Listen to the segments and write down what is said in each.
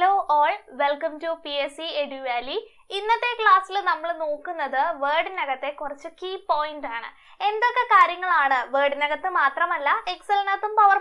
hello all welcome to P S C edu ഇന്നത്തെ ക്ലാസ്സിൽ നമ്മൾ നോക്കുന്നത് വേർഡിനകത്തെ കുറച്ച് കീ പോയിന്റ് ആണ് എന്തൊക്കെ കാര്യങ്ങളാണ് വേർഡിനകത്ത് മാത്രമല്ല എക്സലിനകത്തും പവർ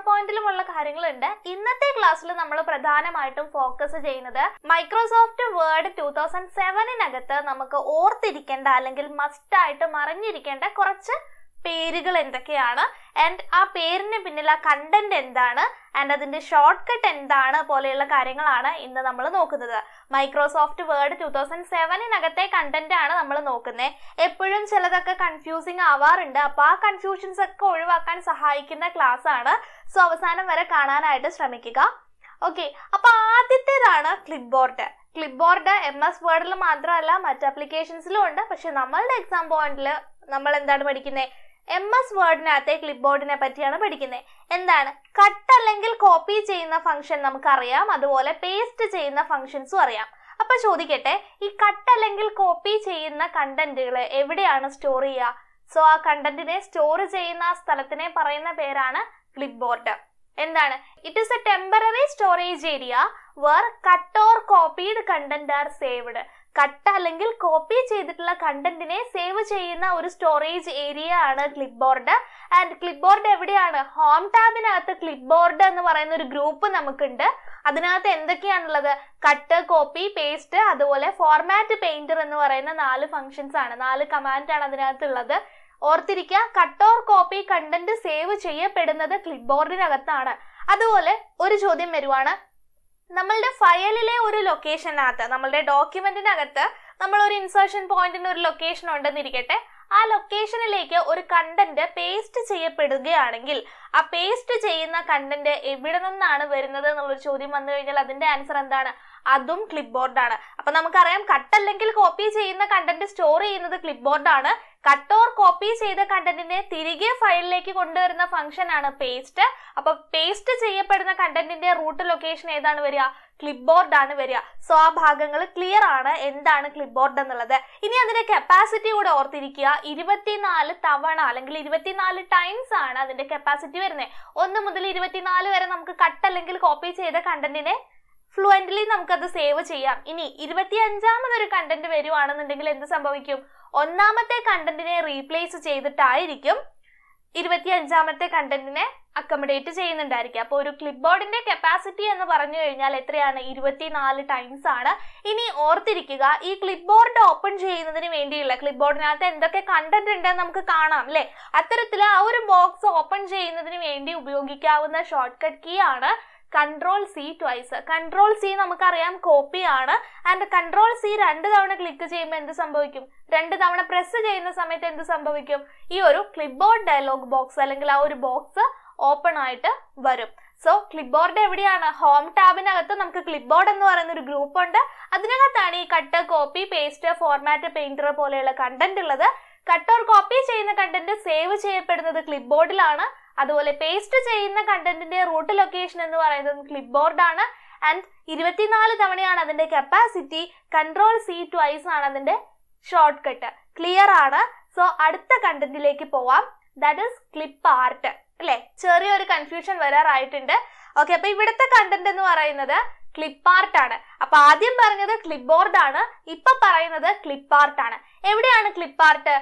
ഉള്ള കാര്യങ്ങളുണ്ട് ഇന്നത്തെ ക്ലാസ്സിൽ നമ്മൾ പ്രധാനമായിട്ടും ഫോക്കസ് ചെയ്യുന്നത് മൈക്രോസോഫ്റ്റ് വേർഡ് ടൂ തൗസൻഡ് സെവനിനകത്ത് നമുക്ക് ഓർത്തിരിക്കേണ്ട അല്ലെങ്കിൽ മസ്റ്റായിട്ട് മറിഞ്ഞിരിക്കേണ്ട കുറച്ച് പേരുകൾ എന്തൊക്കെയാണ് ആൻഡ് ആ പേരിന് പിന്നിൽ ആ കണ്ടന്റ് എന്താണ് ആൻഡ് അതിന്റെ ഷോർട്ട് കട്ട് എന്താണ് പോലെയുള്ള കാര്യങ്ങളാണ് ഇന്ന് നമ്മൾ നോക്കുന്നത് മൈക്രോസോഫ്റ്റ് വേർഡ് ടു തൗസൻഡ് സെവനിനകത്തെ കണ്ടന്റ് ആണ് നമ്മൾ നോക്കുന്നത് എപ്പോഴും ചിലതൊക്കെ കൺഫ്യൂസിങ് ആവാറുണ്ട് അപ്പോൾ ആ കൺഫ്യൂഷൻസ് ഒക്കെ ഒഴിവാക്കാൻ സഹായിക്കുന്ന ക്ലാസ് ആണ് സോ അവസാനം വരെ കാണാനായിട്ട് ശ്രമിക്കുക ഓക്കെ അപ്പോൾ ആദ്യത്തേതാണ് clipboard clipboard M S വേർഡിൽ മാത്രമല്ല മറ്റ് ആപ്ലിക്കേഷൻസിലും ഉണ്ട് പക്ഷെ നമ്മളുടെ എക്സാം പോയിന്റിൽ നമ്മൾ എന്താണ് പഠിക്കുന്നത് എം എസ് വേർഡിനകത്തെ ക്ലിപ്പ് ബോർഡിനെ പറ്റിയാണ് പഠിക്കുന്നത് എന്താണ് കട്ട് അല്ലെങ്കിൽ കോപ്പി ചെയ്യുന്ന ഫംഗ്ഷൻ നമുക്കറിയാം അതുപോലെ പേസ്റ്റ് ചെയ്യുന്ന ഫംഗ്ഷൻസും അറിയാം അപ്പൊ ചോദിക്കട്ടെ ഈ കട്ട് അല്ലെങ്കിൽ കോപ്പി ചെയ്യുന്ന കണ്ടന്റുകൾ എവിടെയാണ് സ്റ്റോർ ചെയ്യുക സോ ആ കണ്ടന്റിനെ സ്റ്റോർ ചെയ്യുന്ന ആ സ്ഥലത്തിനെ പറയുന്ന പേരാണ് ക്ലിപ്പ് ബോർഡ് എന്താണ് it is a temporary storage area where cut or copied content are saved cut അല്ലെങ്കിൽ കോപ്പി ചെയ്തിട്ടുള്ള കണ്ടന്റിനെ സേവ് ചെയ്യുന്ന ഒരു സ്റ്റോറേജ് ഏരിയ ആണ് clipboard and clipboard എവിടെയാണ് ഹോം ടാബിനകത്ത് ക്ലിപ്പ് ബോർഡ് എന്ന് പറയുന്ന ഒരു ഗ്രൂപ്പ് നമുക്കുണ്ട് അതിനകത്ത് എന്തൊക്കെയാണുള്ളത് കട്ട് കോപ്പി പേസ്റ്റ് അതുപോലെ ഫോർമാറ്റ് പെയിന്റർ എന്ന് പറയുന്ന നാല് ഫംഗ്ഷൻസ് ആണ് നാല് കമാൻഡ് ആണ് ഉള്ളത് ഓർത്തിരിക്കുക cut or copy content save ചെയ്യപ്പെടുന്നത് ക്ലിപ്പ് ബോർഡിനകത്താണ് അതുപോലെ ഒരു ചോദ്യം വരുവാണ് നമ്മളുടെ ഫയലിലെ ഒരു ലൊക്കേഷനകത്ത് നമ്മളുടെ ഡോക്യുമെന്റിനകത്ത് നമ്മൾ ഒരു ഇൻസേർഷൻ പോയിന്റിന് ഒരു ലൊക്കേഷൻ ഉണ്ടെന്നിരിക്കട്ടെ ആ ലൊക്കേഷനിലേക്ക് ഒരു കണ്ടന്റ് പേസ്റ്റ് ചെയ്യപ്പെടുകയാണെങ്കിൽ ആ പേസ്റ്റ് ചെയ്യുന്ന കണ്ടന്റ് എവിടെ നിന്നാണ് വരുന്നത് എന്നുള്ളൊരു ചോദ്യം വന്നു കഴിഞ്ഞാൽ അതിന്റെ ആൻസർ എന്താണ് അതും ക്ലിപ്പ് ബോർഡാണ് അപ്പൊ നമുക്കറിയാം കട്ടല്ലെങ്കിൽ കോപ്പി ചെയ്യുന്ന കണ്ടന്റ് സ്റ്റോർ ചെയ്യുന്നത് ക്ലിപ്പ് ബോർഡാണ് കട്ട് ഓർ കോപ്പി ചെയ്ത കണ്ടന്റിനെ തിരികെ ഫയലിലേക്ക് കൊണ്ടുവരുന്ന ഫംഗ്ഷൻ ആണ് പേസ്റ്റ് അപ്പൊ പേസ്റ്റ് ചെയ്യപ്പെടുന്ന കണ്ടന്റിന്റെ റൂട്ട് ലൊക്കേഷൻ ഏതാണ് വരിക ക്ലിപ്പ് ബോർഡ് ആണ് വരിക സോ ആ ഭാഗങ്ങൾ ക്ലിയർ ആണ് എന്താണ് ക്ലിപ്പ് ബോർഡ് എന്നുള്ളത് ഇനി അതിന്റെ കപ്പാസിറ്റി കൂടെ ഓർത്തിരിക്കുക ഇരുപത്തിനാല് തവണ അല്ലെങ്കിൽ ഇരുപത്തിനാല് ടൈംസ് ആണ് അതിന്റെ കപ്പാസിറ്റി വരുന്നത് ഒന്ന് മുതൽ ഇരുപത്തിനാല് വരെ നമുക്ക് കട്ട് അല്ലെങ്കിൽ കോപ്പി ചെയ്ത കണ്ടന്റിനെ ഫ്ലുവൻ്റലി നമുക്കത് സേവ് ചെയ്യാം ഇനി ഇരുപത്തി അഞ്ചാമതൊരു കണ്ടന്റ് വരുവാണെന്നുണ്ടെങ്കിൽ എന്ത് സംഭവിക്കും ഒന്നാമത്തെ കണ്ടന്റിനെ റീപ്ലേസ് ചെയ്തിട്ടായിരിക്കും ഇരുപത്തി അഞ്ചാമത്തെ കണ്ടന്റിനെ അക്കമഡേറ്റ് ചെയ്യുന്നുണ്ടായിരിക്കും അപ്പോൾ ഒരു ക്ലിപ്പ് ബോർഡിന്റെ കപ്പാസിറ്റി എന്ന് പറഞ്ഞു കഴിഞ്ഞാൽ എത്രയാണ് ഇരുപത്തിനാല് ടൈംസ് ആണ് ഇനി ഓർത്തിരിക്കുക ഈ ക്ലിപ്പ് ബോർഡ് ഓപ്പൺ ചെയ്യുന്നതിന് വേണ്ടിയുള്ള ക്ലിപ്പ് ബോർഡിനകത്ത് എന്തൊക്കെ കണ്ടന്റ് ഉണ്ടെന്ന് നമുക്ക് കാണാം അല്ലേ അത്തരത്തിൽ ആ ഒരു ബോക്സ് ഓപ്പൺ ചെയ്യുന്നതിന് വേണ്ടി ഉപയോഗിക്കാവുന്ന ഷോർട്ട് കട്ട് കീ ആണ് control C twice control C നമുക്കറിയാം കോപ്പി ആണ് ആൻഡ് കൺട്രോൾ സി രണ്ട് തവണ ക്ലിക്ക് ചെയ്യുമ്പോൾ എന്ത് സംഭവിക്കും രണ്ട് തവണ പ്രസ് ചെയ്യുന്ന സമയത്ത് എന്ത് സംഭവിക്കും ഈ ഒരു ക്ലിപ്പ്ബോർഡ് ഡയലോഗ് ബോക്സ് അല്ലെങ്കിൽ ആ ഒരു ബോക്സ് ഓപ്പൺ ആയിട്ട് വരും സോ ക്ലിപ്പ്ബോർഡ് എവിടെയാണ് ഹോം ടാബിനകത്ത് നമുക്ക് ക്ലിപ്പ്ബോർഡ് എന്ന് പറയുന്ന ഒരു ഗ്രൂപ്പ് ഉണ്ട് അതിനകത്താണ് ഈ cut copy paste format painter പോലെയുള്ള കണ്ടന്റ് ഉള്ളത് കട്ട് ഓർ കോപ്പി ചെയ്യുന്ന കണ്ടന്റ് സേവ് ചെയ്യപ്പെടുന്നത് ക്ലിപ്പ്ബോർഡിലാണ് അതുപോലെ പേസ്റ്റ് ചെയ്യുന്ന കണ്ടന്റിന്റെ റൂട്ട് ലൊക്കേഷൻ എന്ന് പറയുന്നത് ക്ലിപ്പ് ബോർഡാണ് ആൻഡ് ഇരുപത്തിനാല് തവണയാണ് അതിന്റെ കപ്പാസിറ്റി കൺട്രോൾ സി ട്വൈസ് ആണ് അതിന്റെ ഷോർട്ട് കട്ട് ക്ലിയർ ആണ് സോ അടുത്ത കണ്ടന്റിലേക്ക് പോവാം ദാറ്റ് ഇസ് ക്ലിപ്പ് ആർട്ട് അല്ലെ ചെറിയൊരു കൺഫ്യൂഷൻ വരാറായിട്ടുണ്ട് ഓക്കെ അപ്പൊ ഇവിടുത്തെ കണ്ടന്റ് എന്ന് പറയുന്നത് ക്ലിപ്പ് ആർട്ട് ആണ് അപ്പൊ ആദ്യം പറഞ്ഞത് ക്ലിപ്പ് ബോർഡ് ആണ് ഇപ്പൊ പറയുന്നത് ക്ലിപ്പ് ആർട്ട് ആണ് എവിടെയാണ് ക്ലിപ്പ് ആർട്ട്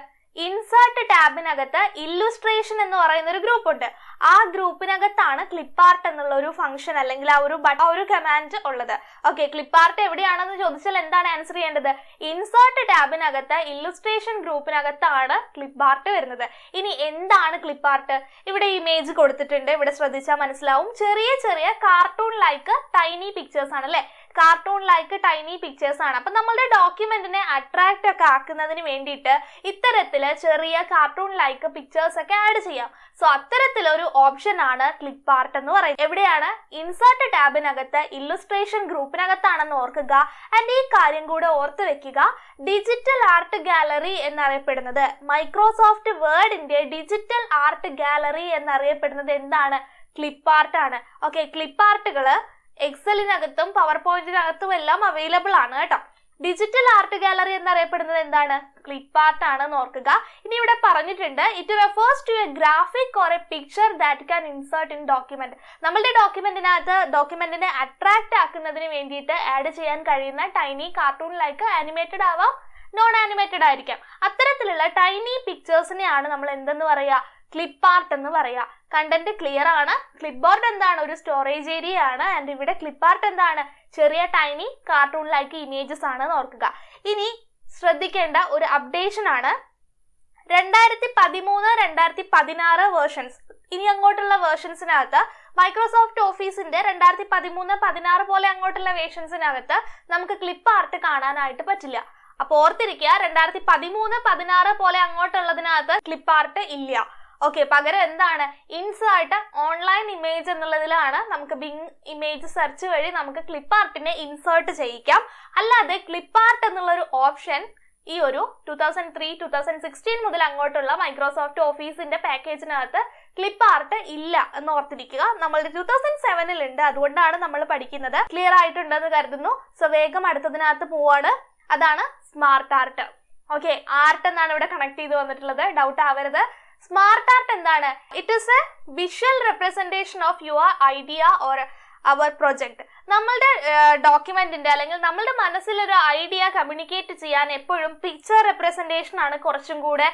ഇൻസേർട്ട് ടാബിനകത്ത് ഇല്ലുസ്ട്രേഷൻ എന്ന് പറയുന്ന ഒരു ഗ്രൂപ്പ് ഉണ്ട് ആ ഗ്രൂപ്പിനകത്താണ് ക്ലിപ്പ് ആർട്ട് എന്നുള്ള ഒരു ഫംഗ്ഷൻ അല്ലെങ്കിൽ ആ ഒരു ആ ഒരു കമാൻഡ് ഉള്ളത് ഓക്കെ ക്ലിപ്പ് ആർട്ട് എവിടെയാണെന്ന് ചോദിച്ചാൽ എന്താണ് ആൻസർ ചെയ്യേണ്ടത് ഇൻസേർട്ട് ടാബിനകത്ത് ഇല്ലുസ്ട്രേഷൻ ഗ്രൂപ്പിനകത്താണ് ക്ലിപ്പ് ആർട്ട് വരുന്നത് ഇനി എന്താണ് ക്ലിപ്പ് ആർട്ട് ഇവിടെ ഇമേജ് കൊടുത്തിട്ടുണ്ട് ഇവിടെ ശ്രദ്ധിച്ചാൽ മനസ്സിലാവും ചെറിയ ചെറിയ കാർട്ടൂൺ ലൈക്ക് ടൈനി പിക്ചേഴ്സ് ആണ് അല്ലേ കാർട്ടൂൺ ലൈക്ക് ടൈനി പിക്ചേഴ്സ് ആണ് അപ്പൊ നമ്മളുടെ ഡോക്യുമെന്റിനെ അട്രാക്ട് ഒക്കെ ആക്കുന്നതിന് വേണ്ടിയിട്ട് ഇത്തരത്തിൽ ചെറിയ കാർട്ടൂൺ ലൈക്ക് പിക്ചേഴ്സ് ഒക്കെ ആഡ് ചെയ്യാം സോ അത്തരത്തിലൊരു ഓപ്ഷൻ ആണ് ക്ലിക്ക് പാർട്ട് എന്ന് പറയുന്നത് എവിടെയാണ് ഇൻസേർട്ട് ടാബിനകത്ത് ഇല്ലുസ്ട്രേഷൻ ഗ്രൂപ്പിനകത്താണെന്ന് ഓർക്കുക ആൻഡ് ഈ കാര്യം കൂടെ ഓർത്ത് വെക്കുക ഡിജിറ്റൽ ആർട്ട് ഗാലറി എന്നറിയപ്പെടുന്നത് മൈക്രോസോഫ്റ്റ് വേർഡിന്റെ ഡിജിറ്റൽ ആർട്ട് ഗാലറി എന്നറിയപ്പെടുന്നത് എന്താണ് ക്ലിപ്പ് ആർട്ടാണ് ഓക്കെ ക്ലിപ്പ് ആർട്ടുകൾ എക്സലിനകത്തും പവർ പോയിന്റിനകത്തും എല്ലാം അവൈലബിൾ ആണ് കേട്ടോ ഡിജിറ്റൽ ആർട്ട് ഗാലറി എന്നറിയപ്പെടുന്നത് എന്താണ് ക്ലിപ്പ് ആർട്ട് ആണെന്ന് ഓർക്കുക ഇനി ഇവിടെ പറഞ്ഞിട്ടുണ്ട് it refers to a graphic or a picture that can insert in document നമ്മളുടെ ഡോക്യുമെന്റിനകത്ത് ഡോക്യുമെന്റിനെ അട്രാക്ട് ആക്കുന്നതിന് വേണ്ടിയിട്ട് ആഡ് ചെയ്യാൻ കഴിയുന്ന ടൈനി കാർട്ടൂൺ ലൈക്ക് ആനിമേറ്റഡ് ആവാം നോൺ ആനിമേറ്റഡ് ആയിരിക്കാം അത്തരത്തിലുള്ള ടൈനി പിക്ചേഴ്സിനെയാണ് നമ്മൾ എന്തെന്ന് പറയുക ക്ലിപ്പ് ആർട്ട് എന്ന് പറയുക കണ്ടന്റ് ക്ലിയർ ആണ് ക്ലിപ്പ് ബോർഡ് എന്താണ് ഒരു സ്റ്റോറേജ് ഏരിയ ആണ് ആൻഡ് ഇവിടെ ക്ലിപ്പ് ആർട്ട് എന്താണ് ചെറിയ ടൈനി കാർട്ടൂണിലാക്കി ഇമേജസ് ആണ് ഓർക്കുക ഇനി ശ്രദ്ധിക്കേണ്ട ഒരു അപ്ഡേഷൻ ആണ് രണ്ടായിരത്തി പതിമൂന്ന് രണ്ടായിരത്തി പതിനാറ് വേർഷൻസ് ഇനി അങ്ങോട്ടുള്ള വേർഷൻസിനകത്ത് മൈക്രോസോഫ്റ്റ് ഓഫീസിന്റെ രണ്ടായിരത്തി പതിമൂന്ന് പതിനാറ് പോലെ അങ്ങോട്ടുള്ള വേർഷൻസിനകത്ത് നമുക്ക് ക്ലിപ്പ് ആർട്ട് കാണാനായിട്ട് പറ്റില്ല അപ്പോൾ ഓർത്തിരിക്കുക രണ്ടായിരത്തി പതിമൂന്ന് പതിനാറ് പോലെ അങ്ങോട്ടുള്ളതിനകത്ത് ക്ലിപ്പ് ആർട്ട് ഇല്ല ഓക്കെ പകരം എന്താണ് ഇൻസായിട്ട് ഓൺലൈൻ ഇമേജ് എന്നുള്ളതിലാണ് നമുക്ക് ബിങ് ഇമേജ് സെർച്ച് വഴി നമുക്ക് ക്ലിപ്പ് ആർട്ടിനെ ഇൻസേർട്ട് ചെയ്യിക്കാം അല്ലാതെ ക്ലിപ്പ് ആർട്ട് എന്നുള്ള ഒരു ഓപ്ഷൻ ഈ ഒരു two thousand three two thousand sixteen മുതൽ അങ്ങോട്ടുള്ള മൈക്രോസോഫ്റ്റ് ഓഫീസിന്റെ പാക്കേജിനകത്ത് ക്ലിപ്പ് ആർട്ട് ഇല്ല എന്ന് ഓർത്തിരിക്കുക നമ്മളുടെ ടു തൗസൻഡ് സെവനിൽ ഉണ്ട് അതുകൊണ്ടാണ് നമ്മൾ പഠിക്കുന്നത് ക്ലിയർ ആയിട്ടുണ്ടെന്ന് കരുതുന്നു സോ വേഗം അടുത്തതിനകത്ത് പോവാണ് അതാണ് സ്മാർട്ട് ആർട്ട് ഓക്കെ ആർട്ട് എന്നാണ് ഇവിടെ കണക്ട് ചെയ്ത് വന്നിട്ടുള്ളത് ഡൗട്ട് ആവരുത് സ്മാർട്ട് ആർട്ട് എന്താണ് it is a visual representation of your idea or our project നമ്മളുടെ ഡോക്യുമെന്റിന്റെ അല്ലെങ്കിൽ നമ്മളുടെ മനസ്സിലൊരു ഐഡിയ കമ്മ്യൂണിക്കേറ്റ് ചെയ്യാൻ എപ്പോഴും പിക്ചർ റെപ്രസെൻറ്റേഷൻ ആണ് കുറച്ചും കൂടെ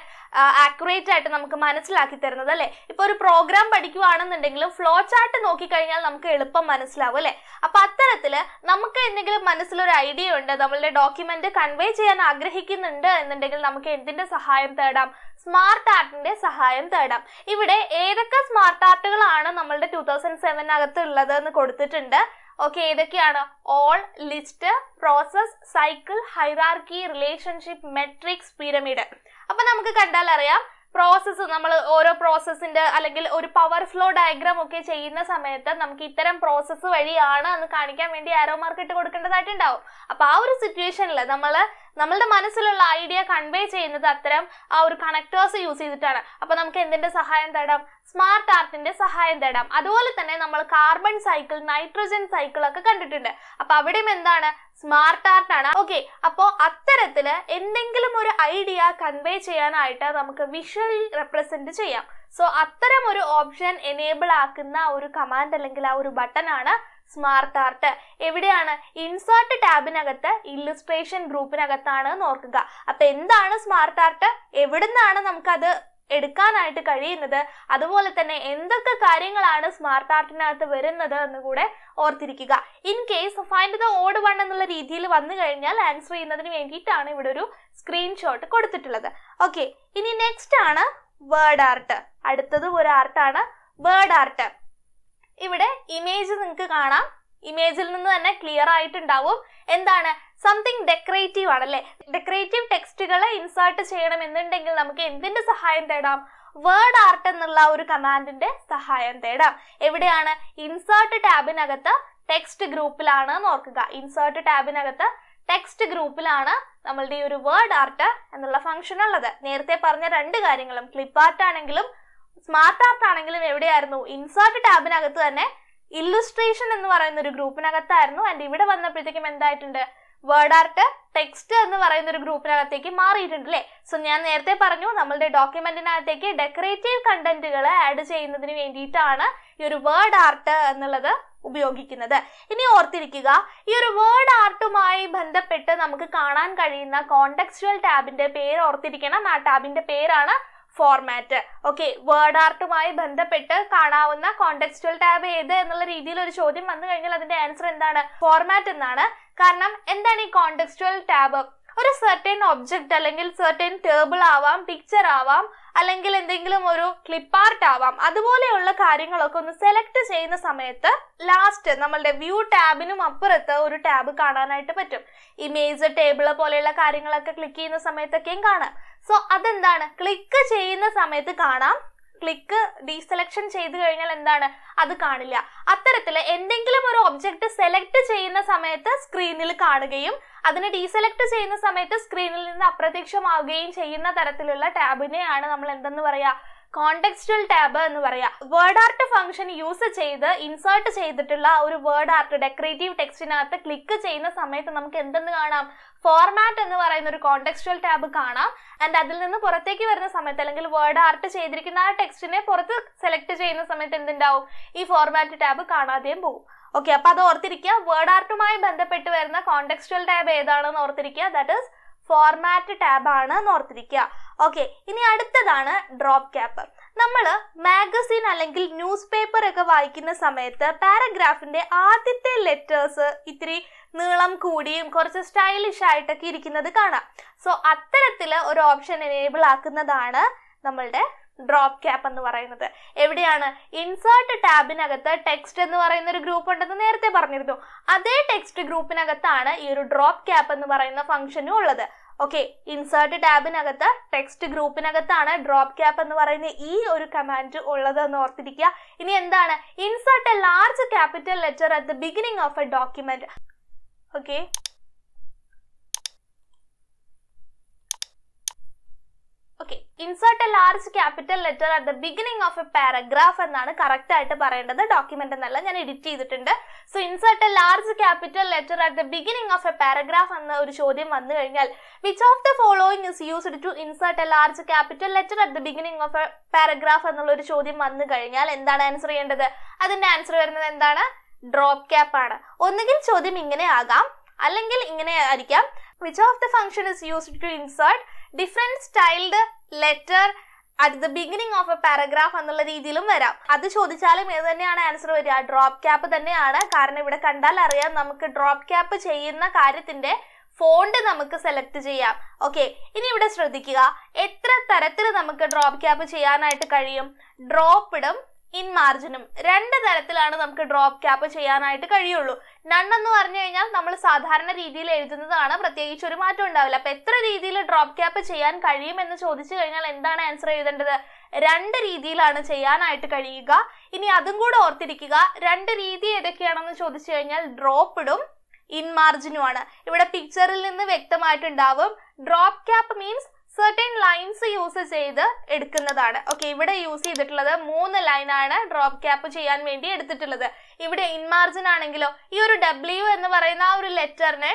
ആക്യുറേറ്റ് ആയിട്ട് നമുക്ക് മനസ്സിലാക്കി തരുന്നത് അല്ലേ ഇപ്പോൾ ഒരു പ്രോഗ്രാം പഠിക്കുകയാണെന്നുണ്ടെങ്കിലും ഫ്ലോ ചാർട്ട് നോക്കിക്കഴിഞ്ഞാൽ നമുക്ക് എളുപ്പം മനസ്സിലാവും അല്ലേ അപ്പൊ അത്തരത്തിൽ നമുക്ക് എന്തെങ്കിലും മനസ്സിലൊരു ഐഡിയ ഉണ്ട് നമ്മളുടെ ഡോക്യുമെന്റ് കൺവേ ചെയ്യാൻ ആഗ്രഹിക്കുന്നുണ്ട് എന്നുണ്ടെങ്കിൽ നമുക്ക് എന്തിന്റെ സഹായം തേടാം സ്മാർട്ട് ആർട്ടിന്റെ സഹായം തേടാം ഇവിടെ ഏതൊക്കെ സ്മാർട്ട് ആർട്ടുകളാണ് നമ്മളുടെ ടൂ തൗസൻഡ് സെവനകത്ത് ഉള്ളത് എന്ന് കൊടുത്തിട്ടുണ്ട് ഓക്കെ ഏതൊക്കെയാണ് all list process cycle hierarchy relationship matrix pyramid അപ്പൊ നമുക്ക് കണ്ടാൽ അറിയാം പ്രോസസ്സ് നമ്മൾ ഓരോ പ്രോസസ്സിന്റെ അല്ലെങ്കിൽ ഒരു പവർ ഫ്ലോ ഡയഗ്രാം ഒക്കെ ചെയ്യുന്ന സമയത്ത് നമുക്ക് ഇത്തരം പ്രോസസ്സ് വഴിയാണ് എന്ന് കാണിക്കാൻ വേണ്ടി ആരോ മാർക്ക് ഇട്ട് കൊടുക്കേണ്ടതായിട്ടുണ്ടാവും അപ്പൊ ആ ഒരു സിറ്റുവേഷനിൽ നമ്മൾ നമ്മളുടെ മനസ്സിലുള്ള ഐഡിയ കൺവേ ചെയ്യുന്നത് അത്തരം ആ ഒരു കണക്ടേഴ്സ് യൂസ് ചെയ്തിട്ടാണ് അപ്പോൾ നമുക്ക് എന്തിന്റെ സഹായം തേടാം സ്മാർട്ട് ആർട്ടിന്റെ സഹായം തേടാം അതുപോലെ തന്നെ നമ്മൾ കാർബൺ സൈക്കിൾ നൈട്രജൻ സൈക്കിൾ ഒക്കെ കണ്ടിട്ടുണ്ട് അപ്പോൾ അവിടെയും എന്താണ് സ്മാർട്ട് ആർട്ട് ആണ് ഓക്കെ അപ്പോൾ അത്തരത്തില് എന്തെങ്കിലും ഒരു ഐഡിയ കൺവേ ചെയ്യാനായിട്ട് നമുക്ക് വിഷ്വൽ റെപ്രസെന്റ് ചെയ്യാം സോ അത്തരം ഒരു ഓപ്ഷൻ എനേബിൾ ആക്കുന്ന ഒരു കമാൻഡ് അല്ലെങ്കിൽ ആ ഒരു ബട്ടൺ ആണ് സ്മാർട്ട് ആർട്ട് എവിടെയാണ് ഇൻസേർട്ട് ടാബിനകത്ത് ഇല്ലുസ്ട്രേഷൻ ഗ്രൂപ്പിനകത്താണ് ഓർക്കുക അപ്പൊ എന്താണ് സ്മാർട്ട് ആർട്ട് എവിടുന്നാണ് നമുക്കത് എടുക്കാനായിട്ട് കഴിയുന്നത് അതുപോലെ തന്നെ എന്തൊക്കെ കാര്യങ്ങളാണ് സ്മാർട്ട് ആർട്ടിനകത്ത് വരുന്നത് എന്ന് കൂടെ ഓർത്തിരിക്കുക in case find the odd one എന്നുള്ള രീതിയിൽ വന്നു കഴിഞ്ഞാൽ ആൻസർ ചെയ്യുന്നതിന് വേണ്ടിയിട്ടാണ് ഇവിടെ ഒരു സ്ക്രീൻഷോട്ട് കൊടുത്തിട്ടുള്ളത് ഓക്കെ ഇനി നെക്സ്റ്റ് ആണ് വേർഡ് ആർട്ട് അടുത്തത് ഒരു ആർട്ടാണ് വേർഡ് ആർട്ട് ഇവിടെ ഇമേജ് നിങ്ങൾക്ക് കാണാം ഇമേജിൽ നിന്ന് തന്നെ ക്ലിയർ ആയിട്ടുണ്ടാവും എന്താണ് സംതിങ് ഡെക്കറേറ്റീവ് ആണ് അല്ലെ ഡെക്കറേറ്റീവ് ടെക്സ്റ്റുകളെ ഇൻസേർട്ട് ചെയ്യണം എന്നുണ്ടെങ്കിൽ നമുക്ക് എന്തിന്റെ സഹായം തേടാം വേർഡ് ആർട്ട് എന്നുള്ള ഒരു കമാൻഡിന്റെ സഹായം തേടാം എവിടെയാണ് ഇൻസേർട്ട് ടാബിനകത്ത് ടെക്സ്റ്റ് ഗ്രൂപ്പിലാണ് എന്ന് ഓർക്കുക ഇൻസേർട്ട് ടാബിനകത്ത് ടെക്സ്റ്റ് ഗ്രൂപ്പിലാണ് നമ്മളുടെ ഈ ഒരു വേർഡ് ആർട്ട് എന്നുള്ള ഫംഗ്ഷൻ ഉള്ളത് നേരത്തെ പറഞ്ഞ രണ്ട് കാര്യങ്ങളും ക്ലിപ്പ് ആർട്ട് ആണെങ്കിലും സ്മാർട്ട് ആർട്ട് ആണെങ്കിലും എവിടെയായിരുന്നു ഇൻസേർട്ട് ടാബിനകത്ത് തന്നെ ഇല്ലുസ്ട്രേഷൻ എന്ന് പറയുന്ന ഒരു ഗ്രൂപ്പിനകത്തായിരുന്നു ആൻഡ് ഇവിടെ വന്നപ്പോഴത്തേക്കും എന്തായിട്ടുണ്ട് വേർഡ് ആർട്ട് ടെക്സ്റ്റ് എന്ന് പറയുന്ന ഒരു ഗ്രൂപ്പിനകത്തേക്ക് മാറിയിട്ടുണ്ട് അല്ലേ സോ ഞാൻ നേരത്തെ പറഞ്ഞു നമ്മളുടെ ഡോക്യുമെന്റിനകത്തേക്ക് ഡെക്കറേറ്റീവ് കണ്ടന്റുകൾ ആഡ് ചെയ്യുന്നതിന് വേണ്ടിയിട്ടാണ് ഈ ഒരു വേർഡ് ആർട്ട് എന്നുള്ളത് ഉപയോഗിക്കുന്നത് ഇനി ഓർത്തിരിക്കുക ഈ ഒരു വേർഡ് ആർട്ടുമായി ബന്ധപ്പെട്ട് നമുക്ക് കാണാൻ കഴിയുന്ന കോണ്ടക്ച്വൽ ടാബിന്റെ പേര് ഓർത്തിരിക്കണം ആ ടാബിന്റെ പേരാണ് ഫോർമാറ്റ് ഓക്കെ വേർഡ് ആർട്ടുമായി ബന്ധപ്പെട്ട് കാണാവുന്ന കോണ്ടെക്സ്റ്റൽ ടാബ് ഏത് എന്നുള്ള രീതിയിൽ ഒരു ചോദ്യം വന്നു കഴിഞ്ഞാൽ അതിന്റെ ആൻസർ എന്താണ് ഫോർമാറ്റ് എന്നാണ് കാരണം എന്താണ് ഈ കോണ്ടെക്സ്റ്റൽ ടാബ് ഒരു സെർട്ടൺ ഒബ്ജക്റ്റ് അല്ലെങ്കിൽ സെർട്ടൺ ടേബിൾ ആവാം പിക്ചർ ആവാം അല്ലെങ്കിൽ എന്തെങ്കിലും ഒരു ക്ലിപ്പാർട്ട് ആവാം അതുപോലെയുള്ള കാര്യങ്ങളൊക്കെ ഒന്ന് സെലക്ട് ചെയ്യുന്ന സമയത്ത് ലാസ്റ്റ് നമ്മളുടെ വ്യൂ ടാബിനും അപ്പുറത്ത് ഒരു ടാബ് കാണാനായിട്ട് പറ്റും ഇമേജ് ടേബിൾ പോലെയുള്ള കാര്യങ്ങളൊക്കെ ക്ലിക്ക് ചെയ്യുന്ന സമയത്തൊക്കെയും കാണാം സോ അതെന്താണ് ക്ലിക്ക് ചെയ്യുന്ന സമയത്ത് കാണാം ക്ലിക്ക് ഡീസെലക്ഷൻ ചെയ്ത് കഴിഞ്ഞാൽ എന്താണ് അത് കാണില്ല അത്തരത്തിൽ എന്തെങ്കിലും ഒരു ഒബ്ജക്റ്റ് സെലക്ട് ചെയ്യുന്ന സമയത്ത് സ്ക്രീനിൽ കാണുകയും അതിനെ ഡീസെലക്ട് ചെയ്യുന്ന സമയത്ത് സ്ക്രീനിൽ നിന്ന് അപ്രത്യക്ഷമാവുകയും ചെയ്യുന്ന തരത്തിലുള്ള ടാബിനെയാണ് നമ്മൾ എന്തെന്ന് പറയാ കോണ്ടെക്സ്റ്റൽ ടാബ് എന്ന് പറയാം വേർഡ് ആർട്ട് ഫംഗ്ഷൻ യൂസ് ചെയ്ത് ഇൻസേർട്ട് ചെയ്തിട്ടുള്ള ഒരു വേർഡ് ആർട്ട് ഡെക്കറേറ്റീവ് ടെക്സ്റ്റിനകത്ത് ക്ലിക്ക് ചെയ്യുന്ന സമയത്ത് നമുക്ക് എന്തെന്ന് കാണാം ഫോർമാറ്റ് എന്ന് പറയുന്ന ഒരു കോണ്ടെക്സ്റ്റൽ ടാബ് കാണാം ആൻഡ് അതിൽ നിന്ന് പുറത്തേക്ക് വരുന്ന സമയത്ത് അല്ലെങ്കിൽ വേർഡ് ആർട്ട് ചെയ്തിരിക്കുന്ന ആ ടെക്സ്റ്റിനെ പുറത്ത് സെലക്ട് ചെയ്യുന്ന സമയത്ത് എന്തുണ്ടാവും ഈ ഫോർമാറ്റ് ടാബ് കാണാതെയും പോകും ഓക്കെ അപ്പൊ അത് ഓർത്തിരിക്കുക വേർഡ് ആർട്ടുമായി ബന്ധപ്പെട്ട് വരുന്ന കോണ്ടെക്സ്റ്റൽ ടാബ് ഏതാണെന്ന് ഓർത്തിരിക്കുക ദാറ്റ് ഇസ് ഫോർമാറ്റ് ടാബ് ആണ് എന്ന് ഓർത്തിരിക്കുക ഓക്കെ ഇനി അടുത്തതാണ് ഡ്രോപ്പ് ക്യാപ്പ് നമ്മൾ മാഗസിൻ അല്ലെങ്കിൽ ന്യൂസ് പേപ്പർ ഒക്കെ വായിക്കുന്ന സമയത്ത് പാരഗ്രാഫിന്റെ ആദ്യത്തെ ലെറ്റേഴ്സ് ഇത്തിരി നീളം കൂടിയും കുറച്ച് സ്റ്റൈലിഷ് ആയിട്ടൊക്കെ ഇരിക്കുന്നത് കാണാം സോ അത്തരത്തിൽ ഒരു ഓപ്ഷൻ എനേബിൾ ആക്കുന്നതാണ് നമ്മളുടെ ഡ്രോപ്പ് ക്യാപ്പ് എന്ന് പറയുന്നത് എവിടെയാണ് ഇൻസേർട്ട് ടാബിനകത്ത് ടെക്സ്റ്റ് എന്ന് പറയുന്ന ഒരു ഗ്രൂപ്പ് ഉണ്ടെന്ന് നേരത്തെ പറഞ്ഞിരുന്നു അതേ ടെക്സ്റ്റ് ഗ്രൂപ്പിനകത്താണ് ഈ ഒരു ഡ്രോപ്പ് ക്യാപ്പ് എന്ന് പറയുന്ന ഫംഗ്ഷനും ഉള്ളത് ഓക്കെ ഇൻസേർട്ട് ടാബിനകത്ത് ടെക്സ്റ്റ് ഗ്രൂപ്പിനകത്താണ് ഡ്രോപ്പ് ക്യാപ്പ് എന്ന് പറയുന്ന ഈ ഒരു കമാൻഡ് ഉള്ളത് എന്ന് ഓർത്തിരിക്കുക ഇനി എന്താണ് insert a large capital letter at the beginning of a document okay insert a large capital letter at the beginning of a paragraph എന്നാണ് കറക്റ്റ് ആയിട്ട് പറയേണ്ടത് ഡോക്യുമെന്റ് എന്നല്ല ഞാൻ എഡിറ്റ് ചെയ്തിട്ടുണ്ട് so insert a large capital letter at the beginning of a paragraph എന്ന ഒരു ചോദ്യം വന്നു കഴിഞ്ഞാൽ which of the following is used to insert a large capital letter at the beginning of a paragraph എന്നുള്ള ഒരു ചോദ്യം വന്നു കഴിഞ്ഞാൽ എന്താണ് ആൻസർ ചെയ്യേണ്ടത് അതിന്റെ ആൻസർ വരുന്നത് എന്താണ് ഡ്രോപ്പ് ക്യാപ്പ് ആണ് ഒന്നുകിൽ ചോദ്യം ഇങ്ങനെ ആകാം അല്ലെങ്കിൽ ഇങ്ങനെ ആയിരിക്കാം which of the function is used to insert different styled letter at the beginning of a paragraph എന്നുള്ള രീതിയിലും വരാം അത് ചോദിച്ചാലും ഏത് തന്നെയാണ് ആൻസർ വരിക ഡ്രോപ്പ് ക്യാപ്പ് തന്നെയാണ് കാരണം ഇവിടെ കണ്ടാൽ അറിയാം നമുക്ക് ഡ്രോപ്പ് ക്യാപ്പ് ചെയ്യുന്ന കാര്യത്തിന്റെ ഫോണ്ട് നമുക്ക് സെലക്ട് ചെയ്യാം ഓക്കെ ഇനി ഇവിടെ ശ്രദ്ധിക്കുക എത്ര തരത്തിൽ നമുക്ക് ഡ്രോപ്പ് ക്യാപ്പ് ചെയ്യാനായിട്ട് കഴിയും ഇടും ഇൻ മാർജിനും രണ്ട് തരത്തിലാണ് നമുക്ക് ഡ്രോപ്പ് ക്യാപ്പ് ചെയ്യാനായിട്ട് കഴിയുള്ളൂ നൺ എന്ന് പറഞ്ഞു കഴിഞ്ഞാൽ നമ്മൾ സാധാരണ രീതിയിൽ എഴുതുന്നതാണ് പ്രത്യേകിച്ച് ഒരു മാറ്റം ഉണ്ടാവില്ല അപ്പൊ എത്ര രീതിയിൽ ഡ്രോപ്പ് ക്യാപ്പ് ചെയ്യാൻ കഴിയും എന്ന് ചോദിച്ചു കഴിഞ്ഞാൽ എന്താണ് ആൻസർ എഴുതേണ്ടത് രണ്ട് രീതിയിലാണ് ചെയ്യാനായിട്ട് കഴിയുക ഇനി അതും കൂടെ ഓർത്തിരിക്കുക രണ്ട് രീതി ഏതൊക്കെയാണെന്ന് ചോദിച്ചു കഴിഞ്ഞാൽ ഡ്രോപ്പ് ഇടും ഇൻ മാർജിനുമാണ് ഇവിടെ പിക്ചറിൽ നിന്ന് വ്യക്തമായിട്ടുണ്ടാവും drop cap means certain lines use ചെയ്ത് എടുക്കുന്നതാണ് ഓക്കെ ഇവിടെ യൂസ് ചെയ്തിട്ടുള്ളത് മൂന്ന് ലൈനാണ് ഡ്രോപ്പ് ക്യാപ്പ് ചെയ്യാൻ വേണ്ടി എടുത്തിട്ടുള്ളത് ഇവിടെ ഇൻമാർജിൻ ആണെങ്കിലോ ഈ ഒരു ഡബ്ല്യു എന്ന് പറയുന്ന ആ ഒരു ലെറ്ററിനെ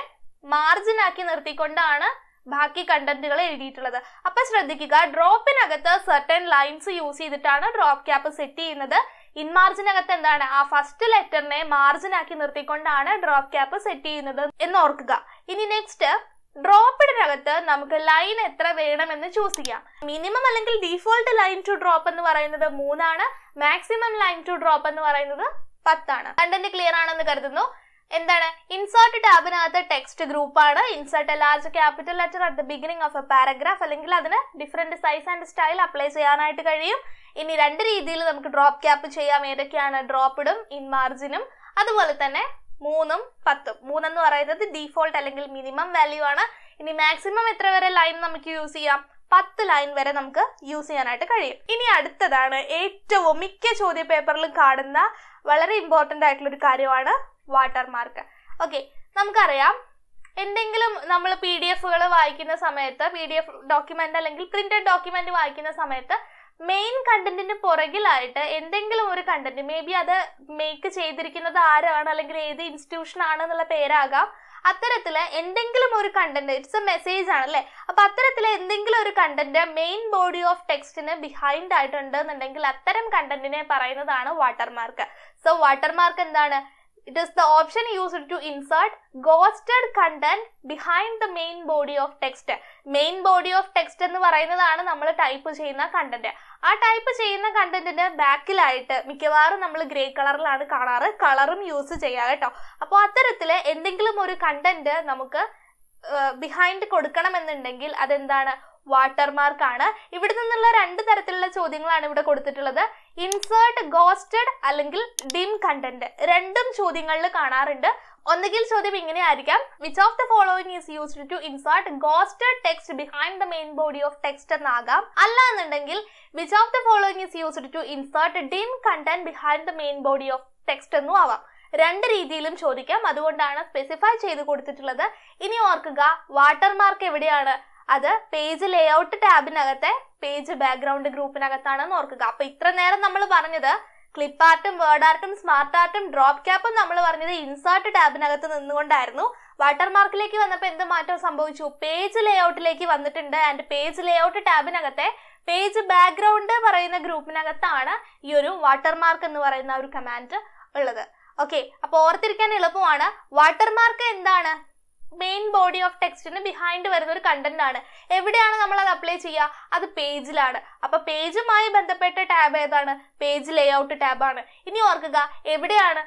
മാർജിൻ ആക്കി നിർത്തിക്കൊണ്ടാണ് ബാക്കി കണ്ടന്റുകൾ എഴുതിയിട്ടുള്ളത് അപ്പൊ ശ്രദ്ധിക്കുക ഡ്രോപ്പിനകത്ത് സെർട്ടൻ ലൈൻസ് യൂസ് ചെയ്തിട്ടാണ് ഡ്രോപ്പ് ക്യാപ്പ് സെറ്റ് ചെയ്യുന്നത് ഇൻമാർജിനകത്ത് എന്താണ് ആ ഫസ്റ്റ് ലെറ്ററിനെ മാർജിൻ ആക്കി നിർത്തിക്കൊണ്ടാണ് ഡ്രോപ്പ് ക്യാപ്പ് സെറ്റ് ചെയ്യുന്നത് എന്ന് ഓർക്കുക ഇനി നെക്സ്റ്റ് ഡ്രോപ്പിടിനകത്ത് നമുക്ക് ലൈൻ എത്ര വേണമെന്ന് ചൂസ് ചെയ്യാം മിനിമം അല്ലെങ്കിൽ ഡിഫോൾട്ട് ലൈൻ ടു ഡ്രോപ്പ് എന്ന് പറയുന്നത് മൂന്നാണ് മാക്സിമം ലൈൻ ടു ഡ്രോപ്പ് എന്ന് പറയുന്നത് പത്താണ് കണ്ടന്റ് ക്ലിയർ ആണെന്ന് കരുതുന്നു എന്താണ് ഇൻസേർട്ട് ടാബിനകത്ത് ടെക്സ്റ്റ് ഗ്രൂപ്പാണ് insert large capital letter at the beginning of a paragraph അല്ലെങ്കിൽ അതിന് different size and style apply ചെയ്യാനായിട്ട് കഴിയും ഇനി രണ്ട് രീതിയിൽ നമുക്ക് ഡ്രോപ്പ് ക്യാപ്പ് ചെയ്യാം ഏതൊക്കെയാണ് ഡ്രോപ്പിടും ഇൻ മാർജിനും അതുപോലെ തന്നെ മൂന്നും പത്തും മൂന്നെന്ന് പറയുന്നത് ഡീഫോൾട്ട് അല്ലെങ്കിൽ മിനിമം വാല്യൂ ആണ് ഇനി മാക്സിമം എത്ര വരെ ലൈൻ നമുക്ക് യൂസ് ചെയ്യാം പത്ത് ലൈൻ വരെ നമുക്ക് യൂസ് ചെയ്യാനായിട്ട് കഴിയും ഇനി അടുത്തതാണ് ഏറ്റവും മിക്ക ചോദ്യ പേപ്പറിലും കാണുന്ന വളരെ ഇമ്പോർട്ടൻ്റ് ആയിട്ടുള്ള ഒരു കാര്യമാണ് വാട്ടർ മാർക്ക് ഓക്കെ നമുക്കറിയാം എന്തെങ്കിലും നമ്മൾ പി ഡി എഫുകൾ വായിക്കുന്ന സമയത്ത് പി ഡി എഫ് ഡോക്യുമെന്റ് അല്ലെങ്കിൽ പ്രിന്റഡ് ഡോക്യുമെന്റ് വായിക്കുന്ന സമയത്ത് മെയിൻ കണ്ടന്റിന് പുറകിലായിട്ട് എന്തെങ്കിലും ഒരു കണ്ടന്റ് മേ ബി അത് മേക്ക് ചെയ്തിരിക്കുന്നത് ആരാണ് അല്ലെങ്കിൽ ഏത് ഇൻസ്റ്റിറ്റ്യൂഷൻ ആണ് എന്നുള്ള പേരാകാം അത്തരത്തിൽ എന്തെങ്കിലും ഒരു കണ്ടന്റ് ഇറ്റ്സ് എ മെസ്സേജ് ആണല്ലേ അപ്പൊ അത്തരത്തിൽ എന്തെങ്കിലും ഒരു കണ്ടന്റ് മെയിൻ ബോഡി ഓഫ് ടെക്സ്റ്റിന് ബിഹൈൻഡ് ആയിട്ടുണ്ട് എന്നുണ്ടെങ്കിൽ അത്തരം കണ്ടന്റിനെ പറയുന്നതാണ് വാട്ടർമാർക്ക് സോ വാട്ടർമാർക്ക് എന്താണ് it is the option used to insert ghosted content behind the main body of text main body of text എന്ന് പറയുന്നതാണ് നമ്മൾ ടൈപ്പ് ചെയ്യുന്ന കണ്ടന്റ് ആ ടൈപ്പ് ചെയ്യുന്ന കണ്ടന്റിന് ബാക്കിലായിട്ട് മിക്കവാറും നമ്മൾ ഗ്രേ കളറിലാണ് കാണാറ് കളറും യൂസ് ചെയ്യാം കേട്ടോ അപ്പോൾ അത്തരത്തിൽ എന്തെങ്കിലും ഒരു കണ്ടന്റ് നമുക്ക് ബിഹൈൻഡ് കൊടുക്കണമെന്നുണ്ടെങ്കിൽ അതെന്താണ് വാട്ടർമാർക്ക് ആണ് ഇവിടെ നിന്നുള്ള രണ്ട് തരത്തിലുള്ള ചോദ്യങ്ങളാണ് ഇവിടെ കൊടുത്തിട്ടുള്ളത് ഇൻസേർട്ട് ഗോസ്റ്റഡ് അല്ലെങ്കിൽ ഡിം കണ്ടന്റ് രണ്ടും ചോദ്യങ്ങളിൽ കാണാറുണ്ട് ഒന്നുകിൽ ചോദ്യം ഇങ്ങനെ ആയിരിക്കാം which of the following is used to insert ghosted text behind the main body of text എന്നാകാം അല്ല എന്നുണ്ടെങ്കിൽ which of the following is used to insert dim content behind the main body of text എന്നും ആവാം രണ്ട് രീതിയിലും ചോദിക്കാം അതുകൊണ്ടാണ് specify ചെയ്ത് കൊടുത്തിട്ടുള്ളത് ഇനി ഓർക്കുക വാട്ടർമാർക്ക് എവിടെയാണ് അത് പേജ് ലേഔട്ട് ടാബിനകത്തെ പേജ് ബാക്ക്ഗ്രൗണ്ട് ഗ്രൂപ്പിനകത്താണെന്ന് ഓർക്കുക അപ്പൊ ഇത്ര നേരം നമ്മൾ പറഞ്ഞത് ക്ലിപ്പ് ആർട്ടും വേർഡ് ആർട്ടും സ്മാർട്ട് ആർട്ടും ഡ്രോപ്പ് ക്യാപ്പും നമ്മൾ പറഞ്ഞത് ഇൻസേർട്ട് ടാബിനകത്ത് നിന്നുകൊണ്ടായിരുന്നു വാട്ടർമാർക്കിലേക്ക് വന്നപ്പോൾ എന്ത് മാറ്റം സംഭവിച്ചു പേജ് ലേഔട്ടിലേക്ക് വന്നിട്ടുണ്ട് ആൻഡ് പേജ് ലേഔട്ട് ടാബിനകത്തെ പേജ് ബാക്ക്ഗ്രൗണ്ട് പറയുന്ന ഗ്രൂപ്പിനകത്താണ് ഈ ഒരു വാട്ടർമാർക്ക് എന്ന് പറയുന്ന ഒരു കമാൻഡ് ഉള്ളത് ഓക്കെ അപ്പോൾ ഓർത്തിരിക്കാൻ എളുപ്പമാണ് വാട്ടർമാർക്ക് എന്താണ് മെയിൻ ബോഡി ഓഫ് ടെക്സ്റ്റിന് ബിഹൈൻഡ് വരുന്ന ഒരു കണ്ടന്റ് ആണ് എവിടെയാണ് നമ്മൾ അത് അപ്ലൈ ചെയ്യുക അത് പേജിലാണ് അപ്പൊ പേജുമായി ബന്ധപ്പെട്ട ടാബ് ഏതാണ് പേജ് ലേഔട്ട് ടാബാണ് ഇനി ഓർക്കുക എവിടെയാണ്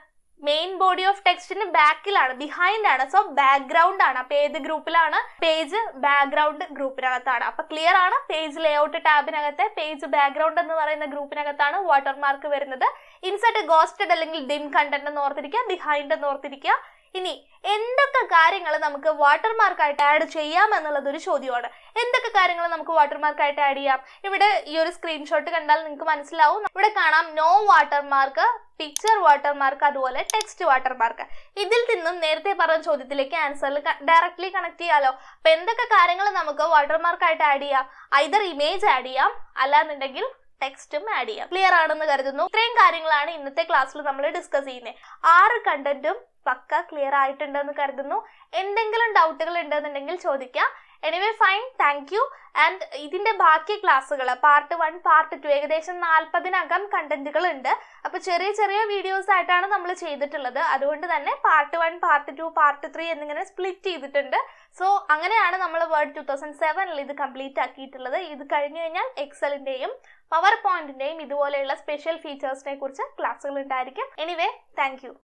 മെയിൻ ബോഡി ഓഫ് ടെക്സ്റ്റിന് ബാക്കിലാണ് ബിഹൈൻഡ് ആണ് സോ ബാക്ക്ഗ്രൗണ്ട് ആണ് അപ്പൊ ഏത് ഗ്രൂപ്പിലാണ് പേജ് ബാക്ക്ഗ്രൗണ്ട് ഗ്രൂപ്പിനകത്താണ് അപ്പൊ ക്ലിയർ ആണ് പേജ് ലേഔട്ട് ടാബിനകത്തെ പേജ് ബാക്ക്ഗ്രൗണ്ട് എന്ന് പറയുന്ന ഗ്രൂപ്പിനകത്താണ് വാട്ടർമാർക്ക് വരുന്നത് ഇൻസെർട്ട് ഗോസ്റ്റഡ് അല്ലെങ്കിൽ ഡിം കണ്ടന്റ് എന്ന് ഓർത്തിരിക്കുക ബിഹൈൻഡ് എന്ന് ഓർത്തിരിക്കുക ഇനി എന്തൊക്കെ കാര്യങ്ങൾ നമുക്ക് വാട്ടർമാർക്കായിട്ട് ആഡ് ചെയ്യാം എന്നുള്ളത് ഒരു ചോദ്യമാണ് എന്തൊക്കെ കാര്യങ്ങൾ നമുക്ക് വാട്ടർമാർക്കായിട്ട് ആഡ് ചെയ്യാം ഇവിടെ ഈ ഒരു സ്ക്രീൻഷോട്ട് കണ്ടാൽ നിങ്ങൾക്ക് മനസ്സിലാവും ഇവിടെ കാണാം നോ വാട്ടർമാർക്ക് പിക്ചർ വാട്ടർമാർക്ക് അതുപോലെ ടെക്സ്റ്റ് വാട്ടർമാർക്ക് ഇതിൽ നിന്നും നേരത്തെ പറഞ്ഞ ചോദ്യത്തിലേക്ക് ആൻസറിൽ ഡയറക്റ്റ്ലി കണക്ട് ചെയ്യാലോ അപ്പൊ എന്തൊക്കെ കാര്യങ്ങൾ നമുക്ക് വാട്ടർമാർക്കായിട്ട് ആഡ് ചെയ്യാം ഐദർ ഇമേജ് ആഡ് ചെയ്യാം അല്ലാന്നുണ്ടെങ്കിൽ ടെക്സ്റ്റും ആഡ് ചെയ്യാം ക്ലിയർ ആണെന്ന് കരുതുന്നു ഇത്രയും കാര്യങ്ങളാണ് ഇന്നത്തെ ക്ലാസ്സിൽ നമ്മൾ ഡിസ്കസ് ചെയ്യുന്നത് ആറ് കണ്ടന്റും പക്ക ക്ലിയർ ആയിട്ടുണ്ടെന്ന് കരുതുന്നു എന്തെങ്കിലും ഡൗട്ടുകൾ ഉണ്ടെന്നുണ്ടെങ്കിൽ ചോദിക്കാം anyway fine thank you and ഇതിന്റെ ബാക്കി ക്ലാസ്സുകൾ പാർട്ട് വൺ പാർട്ട് ടു ഏകദേശം നാൽപ്പതിനകം കണ്ടന്റുകൾ ഉണ്ട് അപ്പൊ ചെറിയ ചെറിയ വീഡിയോസ് ആയിട്ടാണ് നമ്മൾ ചെയ്തിട്ടുള്ളത് അതുകൊണ്ട് തന്നെ part one part two part three എന്നിങ്ങനെ സ്പ്ലിറ്റ് ചെയ്തിട്ടുണ്ട് സോ അങ്ങനെയാണ് നമ്മൾ വേർഡ് ടു തൗസൻഡ് സെവനിൽ ഇത് കംപ്ലീറ്റ് ആക്കിയിട്ടുള്ളത് ഇത് കഴിഞ്ഞു കഴിഞ്ഞാൽ എക്സലിന്റെയും പവർ പോയിന്റിന്റെയും ഇതുപോലെയുള്ള സ്പെഷ്യൽ ഫീച്ചേഴ്സിനെ കുറിച്ച് ക്ലാസ്സുകൾ ഉണ്ടായിരിക്കും എനിവേ താങ്ക്